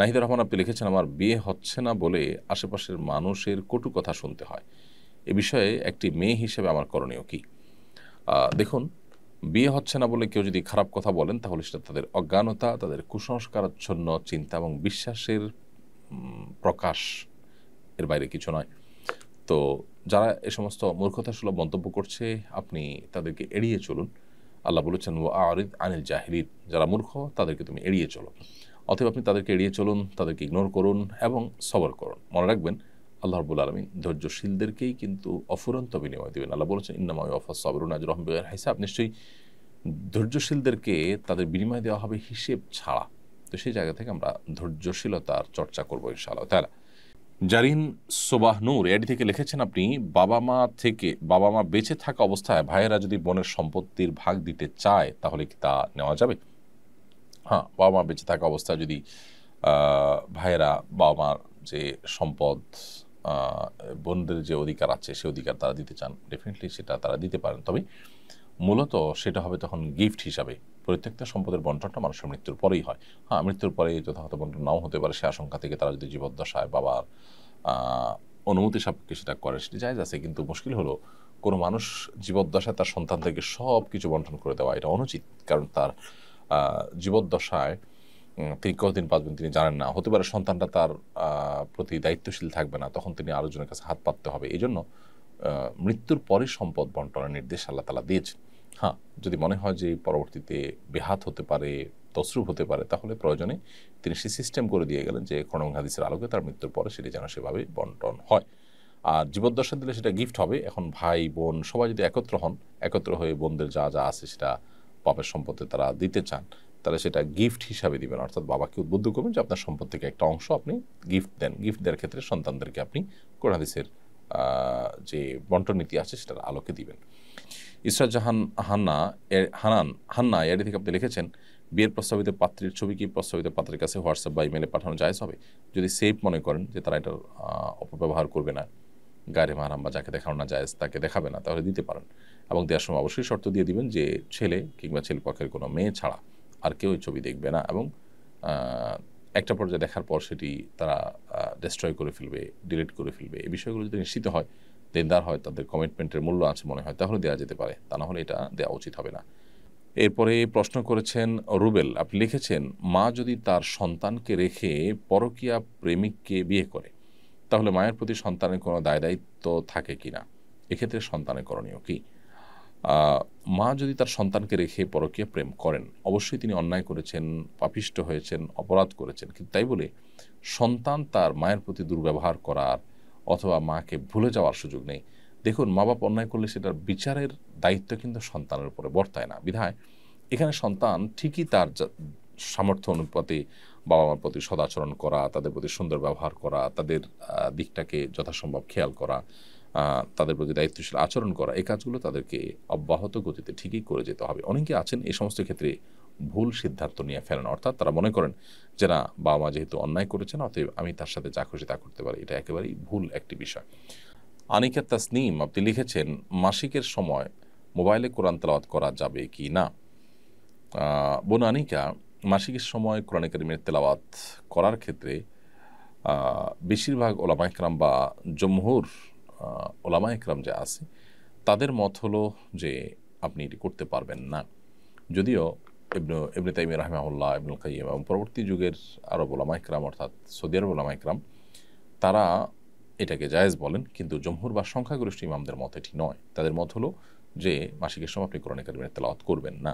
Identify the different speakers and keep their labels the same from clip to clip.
Speaker 1: নাহিদুর রহমান আপনি লিখেছেন আমার বিয়ে হচ্ছে না বলে আশেপাশের মানুষের কটু কথা শুনতে হয় এ বিষয়ে একটি মেয়ে হিসেবে আমার করণীয় কি দেখুন বিয়ে হচ্ছে না বলে কেউ যদি খারাপ কথা বলেন তাহলে সেটা তাদের অজ্ঞানতা তাদের কুসংস্কারাচ্ছন্ন চিন্তা এবং বিশ্বাসের প্রকাশ এর বাইরে কিছু নয় তো যারা এ সমস্ত মূর্খতাসুলভ মন্তব্য করছে আপনি তাদেরকে এড়িয়ে চলুন আল্লাহ বলেছেন ও আরিদ আনিল জাহিরিদ যারা মূর্খ তাদেরকে তুমি এড়িয়ে চলো অতএব আপনি তাদেরকে এড়িয়ে চলুন তাদেরকে ইগনোর করুন এবং সবর করুন মনে রাখবেন আল্লাহ রবুল আলমী ধৈর্যশীলদেরকেই কিন্তু অফুরন্ত বিনিময় দেবেন আল্লাহ বলেছেন ইন্নাময় অফা সবরুন আজ রহম হিসাব নিশ্চয়ই ধৈর্যশীলদেরকে তাদের বিনিময় দেওয়া হবে হিসেব ছাড়া তো সেই জায়গা থেকে আমরা ধৈর্যশীলতার চর্চা করবো ইনশাআল্লাহ তারা জারিন সোবাহ নূর এটি থেকে লিখেছেন আপনি বাবা মা থেকে বাবা মা বেঁচে থাকা অবস্থায় ভাইয়েরা যদি বোনের সম্পত্তির ভাগ দিতে চায় তাহলে কি তা নেওয়া যাবে হ্যাঁ বাবা মা বেঁচে থাকা অবস্থায় যদি ভাইয়েরা বাবা মার যে সম্পদ বোনদের যে অধিকার আছে সে অধিকার তারা দিতে চান ডেফিনেটলি সেটা তারা দিতে পারেন তবে মূলত সেটা হবে তখন গিফট হিসাবে প্রত্যেকটা সম্পদের বন্টনটা মানুষের মৃত্যুর পরেই হয় হ্যাঁ মৃত্যুর পরে যথাযথ বন্টন নাও হতে পারে সে আশঙ্কা থেকে তারা যদি জীবদ্দশায় বাবার অনুমতি সাপেক্ষে সেটা করে সেটি যায় আছে কিন্তু মুশকিল হলো কোনো মানুষ জীবদ্দশায় তার সন্তানদেরকে সব কিছু বন্টন করে দেওয়া এটা অনুচিত কারণ তার জীবদ্দশায় তিনি কতদিন পাঁচবেন তিনি জানেন না হতে পারে সন্তানটা তার প্রতি দায়িত্বশীল থাকবে না তখন তিনি জনের কাছে হাত পাততে হবে এই জন্য মৃত্যুর পরে সম্পদ বন্টনের নির্দেশ আল্লাহ তালা দিয়েছে হ্যাঁ যদি মনে হয় যে পরবর্তীতে বেহাত হতে পারে তসরুপ হতে পারে তাহলে প্রয়োজনে তিনি সে সিস্টেম করে দিয়ে গেলেন যে খনং হাদিসের আলোকে তার মৃত্যুর পরে সেটি যেন সেভাবে বন্টন হয় আর জীবদ্দশা দিলে সেটা গিফট হবে এখন ভাই বোন সবাই যদি একত্র হন একত্র হয়ে বোনদের যা যা আছে সেটা বাবার সম্পত্তি তারা দিতে চান তারা সেটা গিফট হিসাবে দিবেন অর্থাৎ বাবাকে উদ্বুদ্ধ করবেন যে আপনার সম্পদ থেকে একটা অংশ আপনি গিফট দেন গিফট দেওয়ার ক্ষেত্রে সন্তানদেরকে আপনি কোরআদিসের যে বন্টন নীতি আছে সেটার আলোকে দিবেন ইসরাত জাহান হান্না হানান হান্না এটি থেকে আপনি লিখেছেন বিয়ের প্রস্তাবিত পাত্রীর ছবি কি প্রস্তাবিত পাত্রের কাছে হোয়াটসঅ্যাপ বা ইমেলে পাঠানো যায় হবে যদি সেফ মনে করেন যে তারা এটার অপব্যবহার করবে না গায়ে মারাম বা যাকে দেখানো না যায় তাকে দেখাবে না তাহলে দিতে পারেন এবং দেওয়ার সময় অবশ্যই শর্ত দিয়ে দিবেন যে ছেলে কিংবা ছেলে পক্ষের কোনো মেয়ে ছাড়া আর কেউ ছবি দেখবে না এবং একটা পর্যায়ে দেখার পর সেটি তারা ডিস্ট্রয় করে ফেলবে ডিলিট করে ফেলবে এই বিষয়গুলো যদি নিশ্চিত হয় দেনদার হয় তাদের কমিটমেন্টের মূল্য আছে মনে হয় তাহলে দেওয়া যেতে পারে তা না হলে এটা দেওয়া উচিত হবে না এরপরে প্রশ্ন করেছেন রুবেল আপনি লিখেছেন মা যদি তার সন্তানকে রেখে পরকীয়া প্রেমিককে বিয়ে করে তাহলে মায়ের প্রতি সন্তানের কোনো দায় দায়িত্ব থাকে কি না এক্ষেত্রে সন্তানের করণীয় কি মা যদি তার সন্তানকে রেখে পরকীয়া প্রেম করেন অবশ্যই তিনি অন্যায় করেছেন পাপিষ্ট হয়েছেন অপরাধ করেছেন কিন্তু তাই বলে সন্তান তার মায়ের প্রতি দুর্ব্যবহার করার অথবা মাকে ভুলে যাওয়ার সুযোগ নেই দেখুন মা বাপ অন্যায় করলে সেটার বিচারের দায়িত্ব কিন্তু সন্তানের উপরে বর্তায় না বিধায় এখানে সন্তান ঠিকই তার সামর্থ্য অনুপাতে বাবা মার প্রতি সদাচরণ করা তাদের প্রতি সুন্দর ব্যবহার করা তাদের দিকটাকে যথাসম্ভব খেয়াল করা তাদের প্রতি দায়িত্বশীল আচরণ করা এই কাজগুলো তাদেরকে অব্যাহত গতিতে ঠিকই করে যেতে হবে অনেকে আছেন এই সমস্ত ক্ষেত্রে ভুল সিদ্ধান্ত নিয়ে ফেলেন অর্থাৎ তারা মনে করেন যে না বাবা মা যেহেতু অন্যায় করেছেন অতএব আমি তার সাথে যা খুশি তা করতে পারি এটা একেবারেই ভুল একটি বিষয় আনিকা তাসনিম আপনি লিখেছেন মাসিকের সময় মোবাইলে কোরআন তালাওয়াত করা যাবে কি না বোন আনিকা মাসিকের সময় কোরআন কারিমের তেলাওয়াত করার ক্ষেত্রে বেশিরভাগ ওলামা একরাম বা জমহুর ওলামা একরাম যা আছে তাদের মত হলো যে আপনি এটি করতে পারবেন না যদিও ইবনু ইবনে তাইম রাহমাউল্লাহ ইবনুল কাইম এবং পরবর্তী যুগের আরব ওলামা একরাম অর্থাৎ সৌদি আরব ওলামা একরাম তারা এটাকে জায়েজ বলেন কিন্তু জমহুর বা সংখ্যাগরিষ্ঠ ইমামদের মত এটি নয় তাদের মত হলো যে মাসিকের সময় আপনি কোরআন কারিমের তেলাওয়াত করবেন না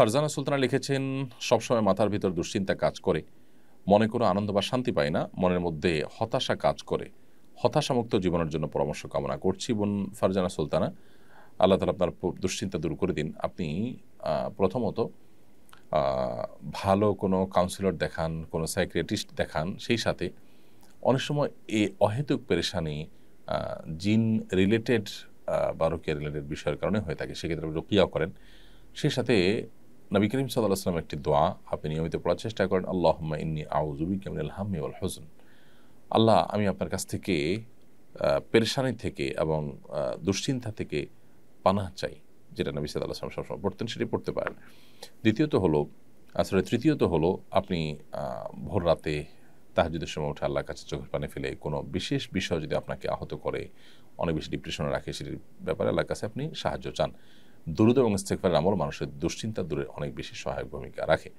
Speaker 1: ফারজানা সুলতানা লিখেছেন সবসময় মাথার ভিতর দুশ্চিন্তা কাজ করে মনে কোনো আনন্দ বা শান্তি পায় না মনের মধ্যে হতাশা কাজ করে হতাশামুক্ত জীবনের জন্য পরামর্শ কামনা করছি বোন ফারজানা সুলতানা আল্লাহ তালা আপনার দুশ্চিন্তা দূর করে দিন আপনি প্রথমত ভালো কোনো কাউন্সিলর দেখান কোনো সাইক্রিয়াটিস্ট দেখান সেই সাথে অনেক সময় এই অহেতুক পেরেশানি জিন রিলেটেড বা রোকিয়া রিলেটেড বিষয়ের কারণে হয়ে থাকে সেক্ষেত্রে রোকিয়াও করেন সেই সাথে নবী করিম সাদাম একটি দোয়া আপনি নিয়মিত পড়ার চেষ্টা করেন আল্লাহ ইন্নি আউজুবি কেমন হাম্মি আল হোসেন আল্লাহ আমি আপনার কাছ থেকে পেরেশানি থেকে এবং দুশ্চিন্তা থেকে পানাহ চাই যেটা নবী সাদ আলাহাম সবসময় পড়তেন সেটি পড়তে পারেন দ্বিতীয়ত হলো আসলে তৃতীয়ত হলো আপনি ভোর রাতে তাহাজুদের সময় উঠে আল্লাহর কাছে চোখের পানে ফেলে কোনো বিশেষ বিষয় যদি আপনাকে আহত করে অনেক বেশি ডিপ্রেশনে রাখে সেটির ব্যাপারে আল্লাহর কাছে আপনি সাহায্য চান দুরুদ এবং ইস্তেকফারের আমল মানুষের দুশ্চিন্তা দূরে অনেক বেশি সহায়ক ভূমিকা রাখে